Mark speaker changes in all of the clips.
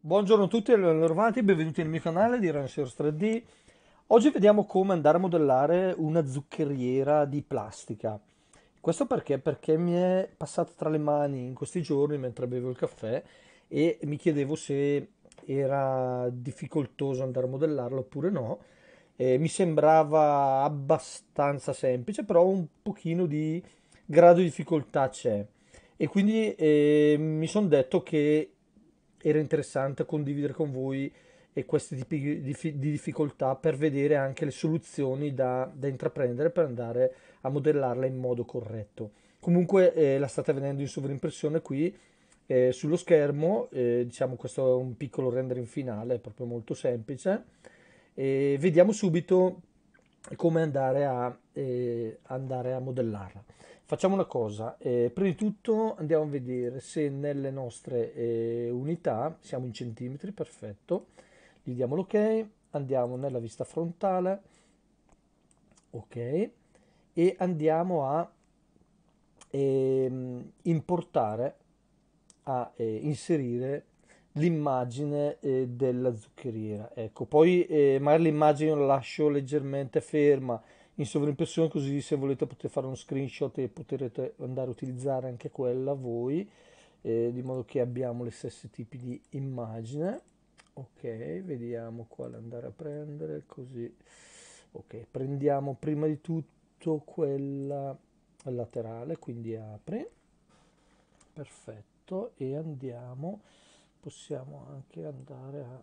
Speaker 1: Buongiorno a tutti e all'Orvanti, benvenuti nel mio canale di Ranchers 3D. Oggi vediamo come andare a modellare una zuccheriera di plastica. Questo perché? Perché mi è passata tra le mani in questi giorni mentre bevo il caffè e mi chiedevo se era difficoltoso andare a modellarlo oppure no. Eh, mi sembrava abbastanza semplice, però un pochino di grado di difficoltà c'è. E quindi eh, mi sono detto che era interessante condividere con voi questi tipi di, difficoltà per vedere anche le soluzioni da, da intraprendere per andare a modellarla in modo corretto. Comunque eh, la state vedendo in sovrimpressione qui, eh, sullo schermo, eh, diciamo questo è un piccolo rendering finale, proprio molto semplice, e vediamo subito come andare a, eh, andare a, modellarla. Facciamo una cosa, eh, prima di tutto andiamo a vedere se nelle nostre eh, unità, siamo in centimetri, perfetto, gli diamo l'ok, andiamo nella vista frontale, ok, e andiamo a ehm, importare a eh, inserire l'immagine eh, della zuccheriera. Ecco, poi eh, magari l'immagine la lascio leggermente ferma in sovrimpressione, così se volete potete fare uno screenshot e potrete andare a utilizzare anche quella voi, eh, di modo che abbiamo gli stessi tipi di immagine. Ok, vediamo quale andare a prendere così. Ok, prendiamo prima di tutto quella laterale, quindi apri. Perfetto fatto e andiamo possiamo anche andare a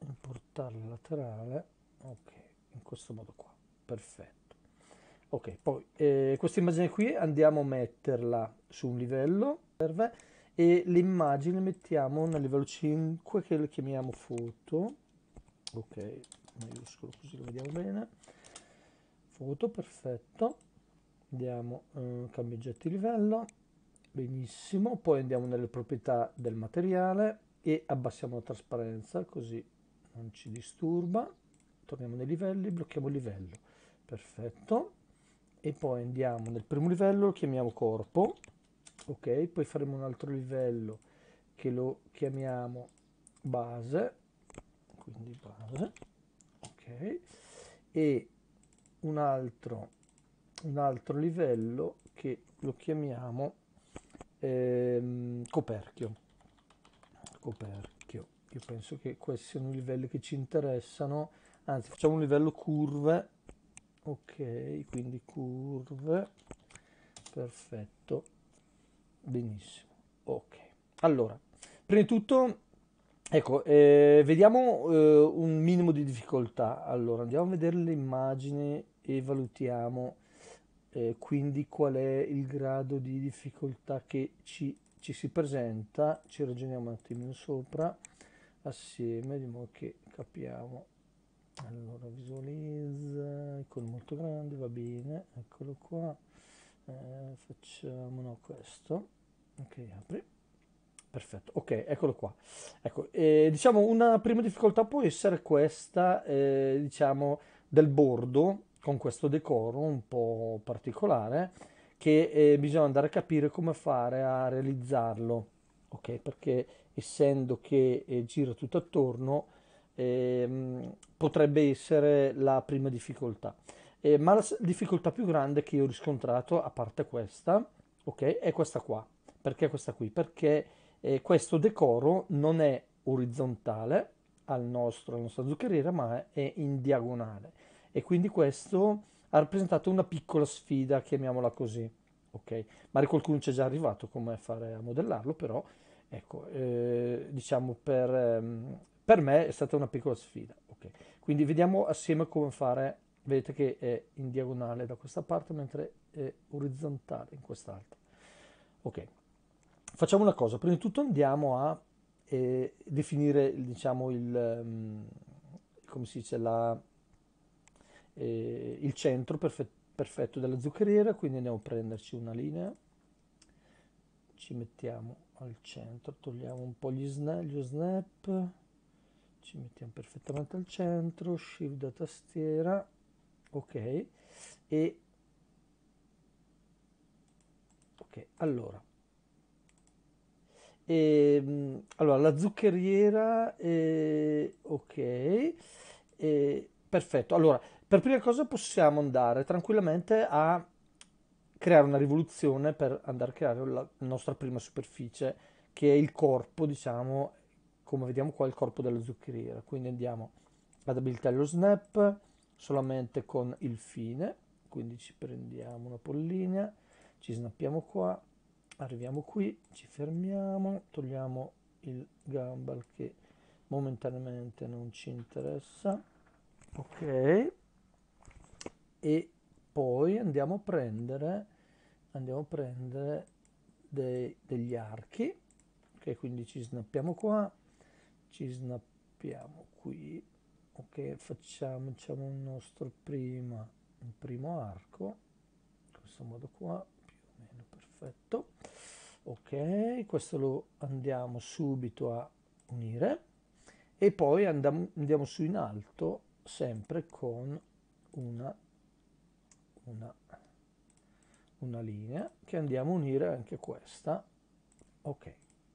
Speaker 1: importare il laterale ok in questo modo qua perfetto ok poi eh, questa immagine qui andiamo a metterla su un livello serve e l'immagine mettiamo nel livello 5 che lo chiamiamo foto ok maiuscolo così lo vediamo bene foto perfetto andiamo eh, cambio oggetti di livello benissimo poi andiamo nelle proprietà del materiale e abbassiamo la trasparenza così non ci disturba torniamo nei livelli blocchiamo il livello perfetto e poi andiamo nel primo livello lo chiamiamo corpo ok poi faremo un altro livello che lo chiamiamo base quindi base ok e un altro un altro livello che lo chiamiamo ehm, coperchio. Coperchio. Io penso che questi siano i livelli che ci interessano. Anzi, facciamo un livello curve. Ok, quindi curve. Perfetto. Benissimo. Ok. Allora, prima di tutto Ecco, eh, vediamo eh, un minimo di difficoltà. Allora, andiamo a vedere le immagini e valutiamo eh, quindi qual è il grado di difficoltà che ci, ci si presenta, ci ragioniamo un attimino sopra assieme di modo che capiamo. Allora visualizza con molto grande, va bene, eccolo qua. Eh, facciamo no, questo. Ok, apri. Perfetto, ok, eccolo qua. Ecco, eh, diciamo una prima difficoltà può essere questa, eh, diciamo, del bordo con questo decoro un po' particolare che eh, bisogna andare a capire come fare a realizzarlo, ok? Perché essendo che eh, gira tutto attorno eh, potrebbe essere la prima difficoltà. Eh, ma la difficoltà più grande che ho riscontrato, a parte questa, ok, è questa qua. Perché questa qui? Perché eh, questo decoro non è orizzontale al nostro, alla nostra zuccheriera, ma è in diagonale e quindi questo ha rappresentato una piccola sfida, chiamiamola così. Ok, Mario qualcuno ci è già arrivato come fare a modellarlo, però ecco, eh, diciamo per, ehm, per, me è stata una piccola sfida. Okay. Quindi vediamo assieme come fare, vedete che è in diagonale da questa parte mentre è orizzontale in quest'altra. Ok, facciamo una cosa, prima di tutto andiamo a eh, definire diciamo il, ehm, come si dice, la, eh, il centro perfetto, perfetto della zuccheriera, quindi andiamo a prenderci una linea, ci mettiamo al centro, togliamo un po' gli snap, gli snap ci mettiamo perfettamente al centro, shift da tastiera, ok, e ok, allora, e, ehm, allora la zuccheriera, e, eh, ok, e, eh, perfetto, allora per prima cosa possiamo andare tranquillamente a creare una rivoluzione per andare a creare la nostra prima superficie, che è il corpo, diciamo, come vediamo qua, il corpo della zuccheriera. Quindi andiamo ad abilitare lo snap solamente con il fine, quindi ci prendiamo una pollina, ci snappiamo qua, arriviamo qui, ci fermiamo, togliamo il gumball che momentaneamente non ci interessa. Ok, e poi andiamo a prendere, andiamo a prendere dei, degli archi ok quindi ci snappiamo qua ci snappiamo qui ok facciamo, facciamo il nostro prima, il primo arco in questo modo qua più o meno perfetto ok questo lo andiamo subito a unire e poi andiamo, andiamo su in alto sempre con una una, una linea che andiamo a unire anche questa ok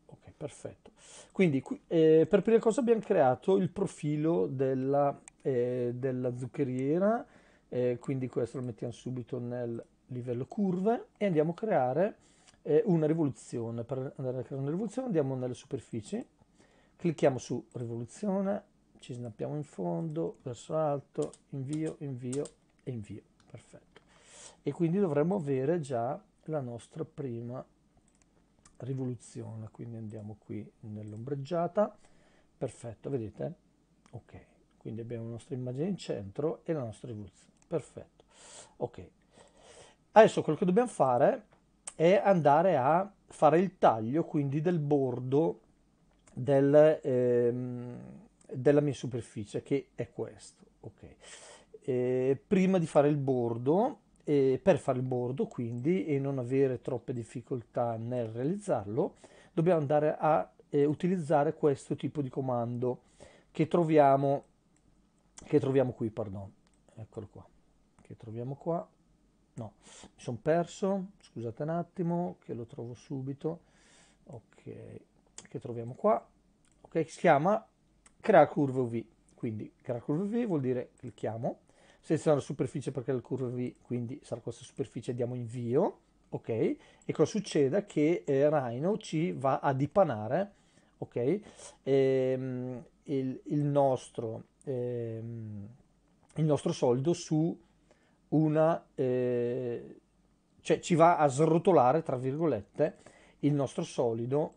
Speaker 1: ok perfetto quindi eh, per prima cosa abbiamo creato il profilo della, eh, della zuccheriera eh, quindi questo lo mettiamo subito nel livello curve e andiamo a creare eh, una rivoluzione per andare a creare una rivoluzione andiamo nelle superfici clicchiamo su rivoluzione ci snappiamo in fondo verso alto invio invio e invio perfetto e quindi dovremmo avere già la nostra prima rivoluzione quindi andiamo qui nell'ombreggiata perfetto vedete ok quindi abbiamo la nostra immagine in centro e la nostra rivoluzione perfetto ok adesso quello che dobbiamo fare è andare a fare il taglio quindi del bordo del, ehm, della mia superficie che è questo ok eh, prima di fare il bordo eh, per fare il bordo quindi e non avere troppe difficoltà nel realizzarlo dobbiamo andare a eh, utilizzare questo tipo di comando che troviamo, che troviamo qui, pardon, eccolo qua, che troviamo qua, no, mi sono perso, scusate un attimo, che lo trovo subito, ok, che troviamo qua, ok, si chiama crea curve v quindi crea curve v vuol dire clicchiamo, se sarà la superficie perché è il curve V, quindi sarà questa superficie, diamo invio, ok? E cosa succede? Che eh, Rhino ci va a dipanare, ok? Ehm, il, il, nostro, ehm, il, nostro, solido su una... Eh, cioè ci va a srotolare, tra virgolette, il nostro solido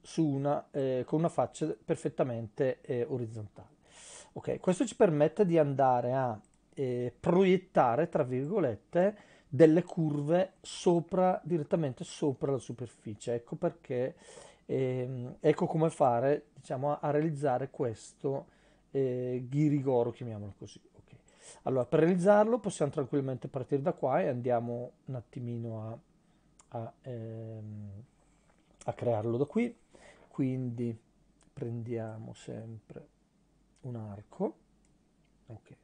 Speaker 1: su una, eh, con una faccia perfettamente eh, orizzontale. Okay, questo ci permette di andare a eh, proiettare, tra virgolette, delle curve sopra, direttamente sopra la superficie. Ecco perché, ehm, ecco come fare, diciamo, a, a realizzare questo eh, ghirigoro, chiamiamolo così. Okay. Allora, per realizzarlo possiamo tranquillamente partire da qua e andiamo un attimino a, a, ehm, a crearlo da qui. Quindi prendiamo sempre un arco ok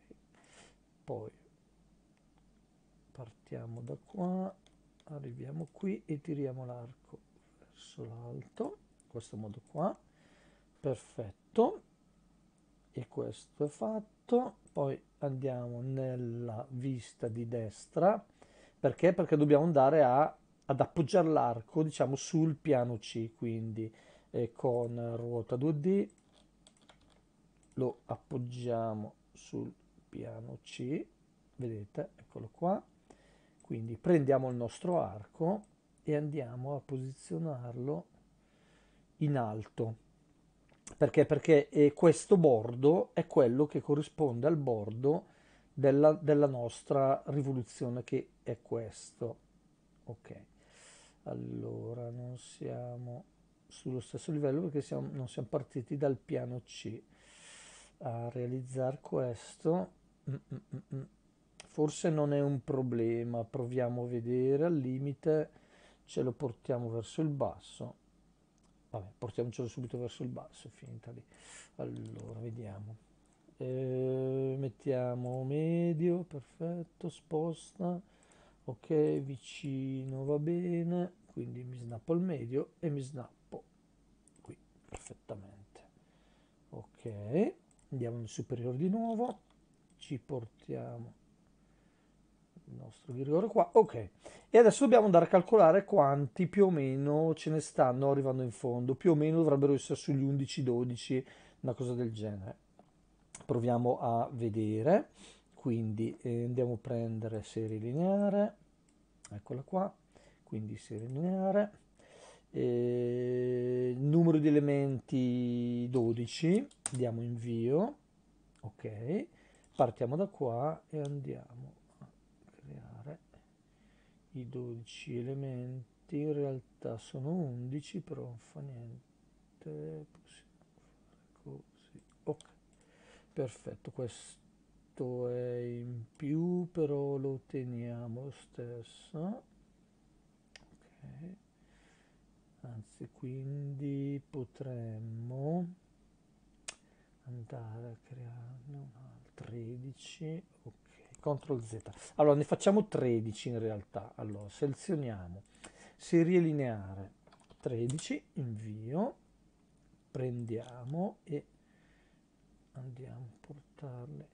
Speaker 1: poi partiamo da qua arriviamo qui e tiriamo l'arco verso l'alto in questo modo qua perfetto e questo è fatto poi andiamo nella vista di destra perché perché dobbiamo andare a, ad appoggiare l'arco diciamo sul piano C quindi eh, con ruota 2D lo appoggiamo sul piano C, vedete, eccolo qua, quindi prendiamo il nostro arco e andiamo a posizionarlo in alto, perché? Perché eh, questo bordo è quello che corrisponde al bordo della, della nostra rivoluzione che è questo, ok, allora non siamo sullo stesso livello perché siamo, non siamo partiti dal piano C, a realizzare questo mm, mm, mm, forse non è un problema proviamo a vedere al limite ce lo portiamo verso il basso vabbè portiamocelo subito verso il basso finita lì allora vediamo eh, mettiamo medio perfetto sposta ok vicino va bene quindi mi snappo al medio e mi snappo qui perfettamente ok andiamo nel superiore di nuovo ci portiamo il nostro virgola qua ok e adesso dobbiamo andare a calcolare quanti più o meno ce ne stanno arrivando in fondo più o meno dovrebbero essere sugli 11 12 una cosa del genere proviamo a vedere quindi eh, andiamo a prendere serie lineare eccola qua quindi serie lineare eh, numero di elementi 12, diamo invio, ok, partiamo da qua e andiamo a creare i 12 elementi, in realtà sono 11 però non fa niente, possiamo fare così, ok, perfetto, questo è in più però lo teniamo lo stesso, ok anzi quindi potremmo andare a crearne un altro 13 ok ctrl z allora ne facciamo 13 in realtà allora selezioniamo serie lineare 13 invio prendiamo e andiamo a portarle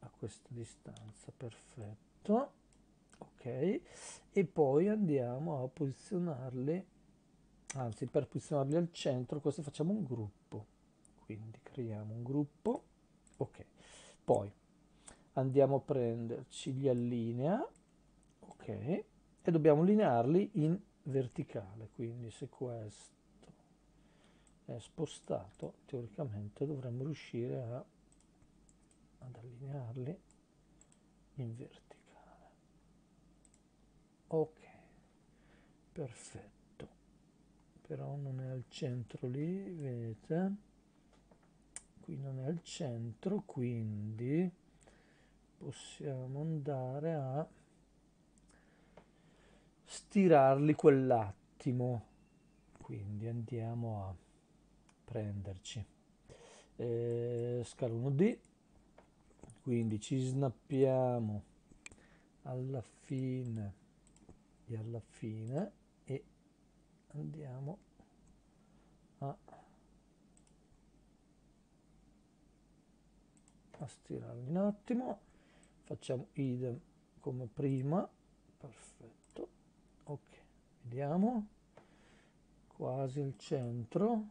Speaker 1: a questa distanza perfetto ok e poi andiamo a posizionarle anzi per posizionarli al centro questo facciamo un gruppo quindi creiamo un gruppo ok poi andiamo a prenderci gli allinea ok e dobbiamo linearli in verticale quindi se questo è spostato teoricamente dovremmo riuscire a, ad allinearli in verticale ok perfetto però non è al centro lì vedete qui non è al centro quindi possiamo andare a stirarli quell'attimo quindi andiamo a prenderci eh, scala 1D quindi ci snappiamo alla fine e alla fine andiamo a, a stirarli un attimo facciamo idem come prima perfetto ok vediamo quasi al centro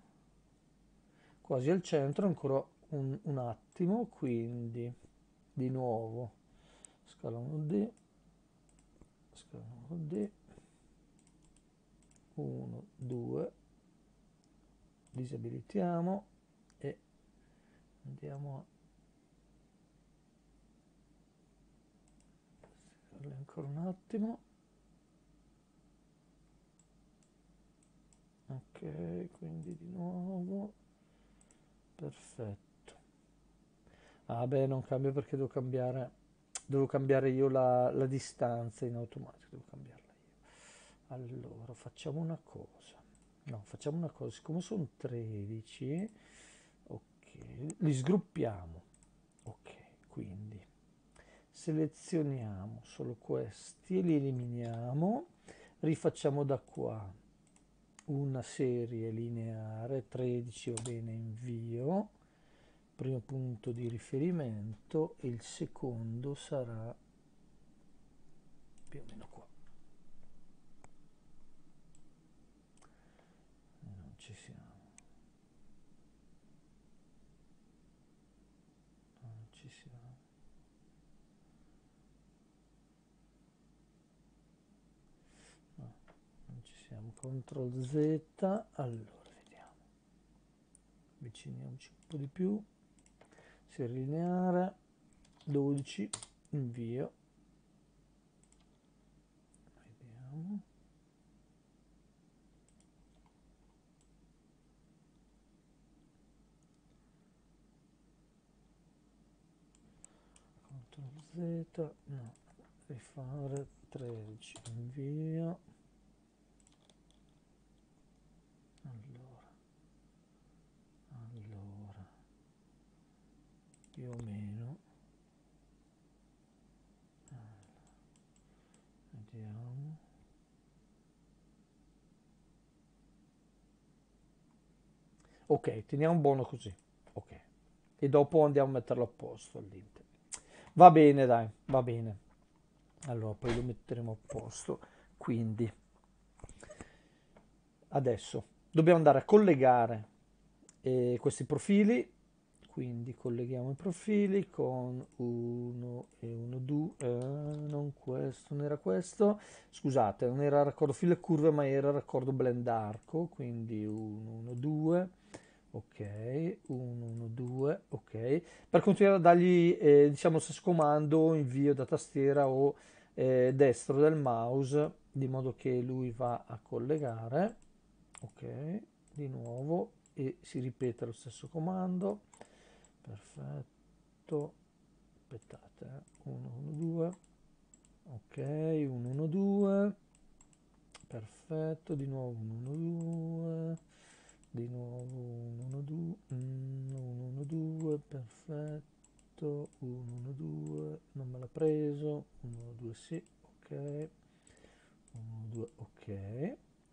Speaker 1: quasi al centro ancora un, un attimo quindi di nuovo scala 1 D scala 1 D 1, 2, disabilitiamo e andiamo a posizionarle ancora un attimo. Ok, quindi di nuovo, perfetto. Ah beh, non cambio perché devo cambiare, devo cambiare io la, la distanza in automatico, devo cambiare allora facciamo una cosa no facciamo una cosa siccome sono 13 ok li sgruppiamo ok quindi selezioniamo solo questi e li eliminiamo rifacciamo da qua una serie lineare 13 va bene invio primo punto di riferimento e il secondo sarà più o meno ci siamo non ci siamo no, non ci siamo CTRL Z allora vediamo avviciniamoci un po' di più serie lineare 12 invio aspetta no rifare 13 invio allora allora più o meno allora. vediamo ok teniamo buono così ok e dopo andiamo a metterlo a posto all'interno Va bene, dai, va bene. Allora, poi lo metteremo a posto. Quindi, adesso dobbiamo andare a collegare eh, questi profili. Quindi colleghiamo i profili con 1 e 1, 2, eh, non questo, non era questo, scusate, non era raccordo filo e curve ma era raccordo blend arco, quindi 1, 1, 2, ok 1 1 2 ok per continuare a dargli eh, diciamo comando invio da tastiera o eh, destro del mouse di modo che lui va a collegare ok di nuovo e si ripete lo stesso comando perfetto aspettate 1 1 2 ok 1 1 2 perfetto di nuovo 1 1 2 di nuovo 1 1 2 1 1 2 perfetto 1 1 2 non me l'ha preso 1 1 2 sì ok 1 2 ok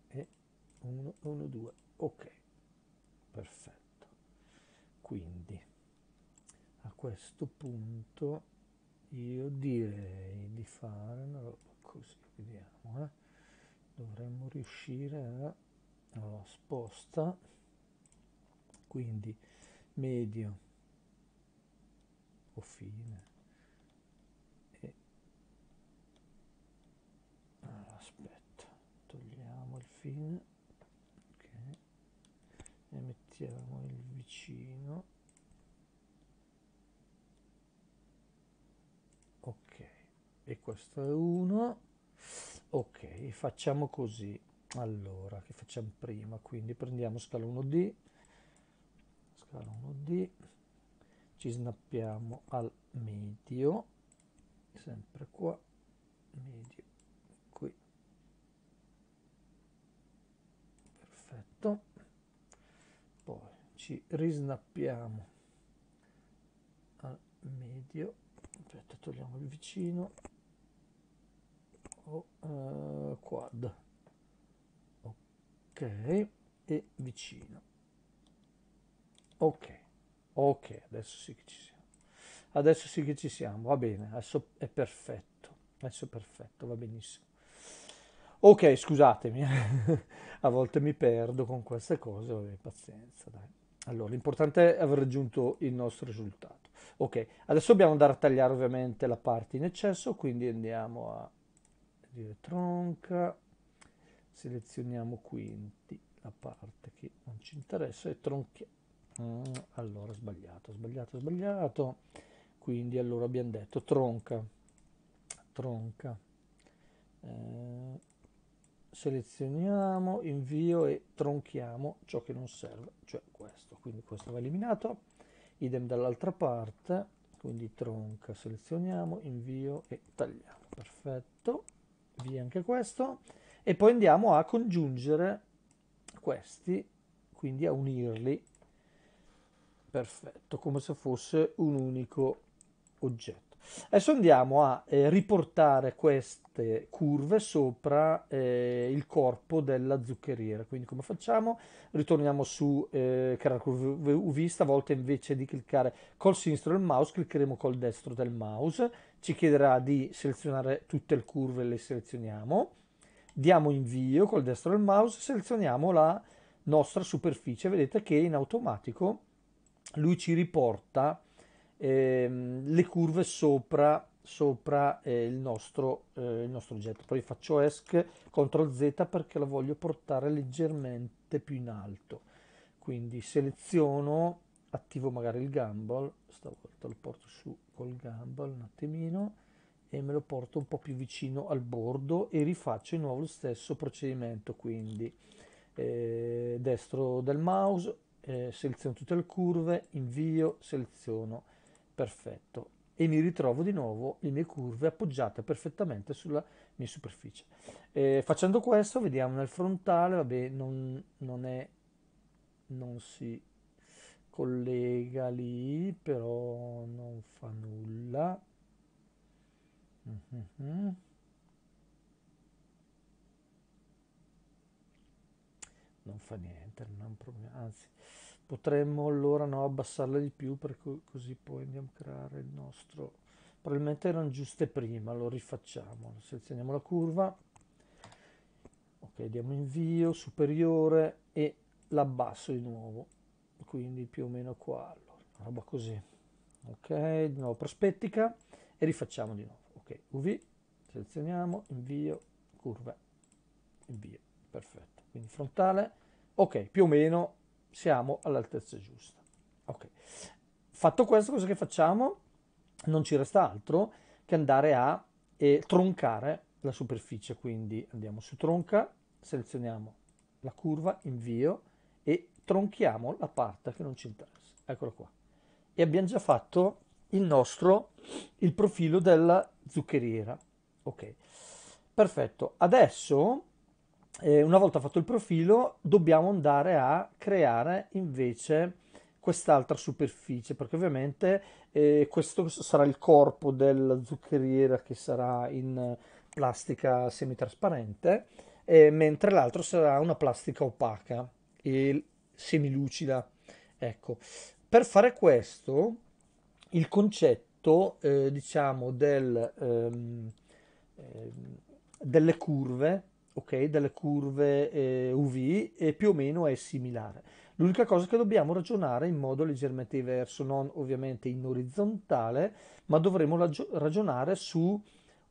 Speaker 1: e 1 1 2 ok perfetto quindi a questo punto io direi di fare una roba così vediamo eh. dovremmo riuscire a allora, sposta quindi medio o fine e allora, aspetta togliamo il fine okay. e mettiamo il vicino ok e questo è uno ok facciamo così allora che facciamo prima quindi prendiamo scala 1d scala 1d ci snappiamo al medio sempre qua medio qui perfetto poi ci risnappiamo al medio aspetta togliamo il vicino o oh, eh, quad ok e vicino ok ok adesso sì che ci siamo adesso sì che ci siamo va bene adesso è perfetto adesso è perfetto va benissimo ok scusatemi a volte mi perdo con queste cose vabbè, pazienza dai allora l'importante è aver raggiunto il nostro risultato ok adesso dobbiamo andare a tagliare ovviamente la parte in eccesso quindi andiamo a dire tronca selezioniamo quindi la parte che non ci interessa e tronchiamo mm, allora sbagliato sbagliato sbagliato quindi allora abbiamo detto tronca tronca eh, selezioniamo invio e tronchiamo ciò che non serve cioè questo quindi questo va eliminato idem dall'altra parte quindi tronca selezioniamo invio e tagliamo perfetto via anche questo e poi andiamo a congiungere questi, quindi a unirli, perfetto, come se fosse un unico oggetto. Adesso andiamo a eh, riportare queste curve sopra eh, il corpo della zuccheriera, quindi come facciamo? Ritorniamo su eh, creare curve UV, stavolta invece di cliccare col sinistro del mouse cliccheremo col destro del mouse, ci chiederà di selezionare tutte le curve, le selezioniamo, diamo invio col destro del mouse, selezioniamo la nostra superficie, vedete che in automatico lui ci riporta ehm, le curve sopra, sopra eh, il, nostro, eh, il nostro oggetto. Poi faccio ESC, CTRL Z perché lo voglio portare leggermente più in alto. Quindi seleziono, attivo magari il gumball, stavolta lo porto su col gumball un attimino, e me lo porto un po' più vicino al bordo e rifaccio di nuovo lo stesso procedimento quindi eh, destro del mouse eh, seleziono tutte le curve invio seleziono perfetto e mi ritrovo di nuovo le mie curve appoggiate perfettamente sulla mia superficie eh, facendo questo vediamo nel frontale vabbè non, non è non si collega lì però non fa nulla Mm-hmm. Non fa niente, non problema. Anzi, potremmo allora no, abbassarla di più co- così poi andiamo a creare il nostro. Probabilmente erano giuste prima, lo rifacciamo. Selezioniamo la curva. Ok, diamo invio, superiore e l'abbasso di nuovo. Quindi più o meno qua. Allora, roba così. Ok, di nuovo prospettica e rifacciamo di nuovo. UV selezioniamo invio curva invio perfetto quindi frontale ok più o meno siamo all'altezza giusta ok fatto questo cosa che facciamo non ci resta altro che andare a eh, troncare la superficie quindi andiamo su tronca selezioniamo la curva invio e tronchiamo la parte che non ci interessa eccola qua e abbiamo già fatto il nostro il profilo della zuccheriera ok perfetto adesso eh, una volta fatto il profilo dobbiamo andare a creare invece quest'altra superficie perché ovviamente eh, questo sarà il corpo della zuccheriera che sarà in plastica semitrasparente eh, mentre l'altro sarà una plastica opaca e semilucida ecco per fare questo il concetto, eh, diciamo, del, ehm, eh, delle curve, ok, delle curve eh, UV e più o meno è similare. L'unica cosa che dobbiamo ragionare in modo leggermente diverso, non ovviamente in orizzontale, ma dovremo ragio- ragionare su,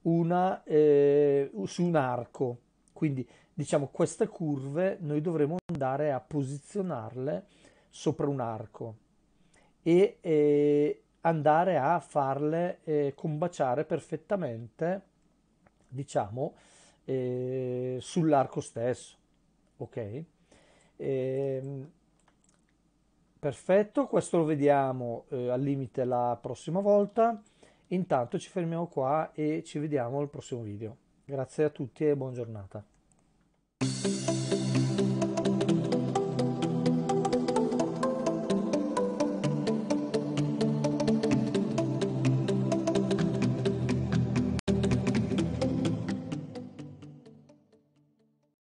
Speaker 1: una, eh, su un arco. Quindi diciamo queste curve noi dovremo andare a posizionarle sopra un arco e, e, eh, andare a farle eh, combaciare perfettamente, diciamo, eh, sull'arco stesso. Ok? Eh, perfetto, questo lo vediamo eh, al limite la prossima volta. Intanto ci fermiamo qua e ci vediamo al prossimo video. Grazie a tutti e buona giornata.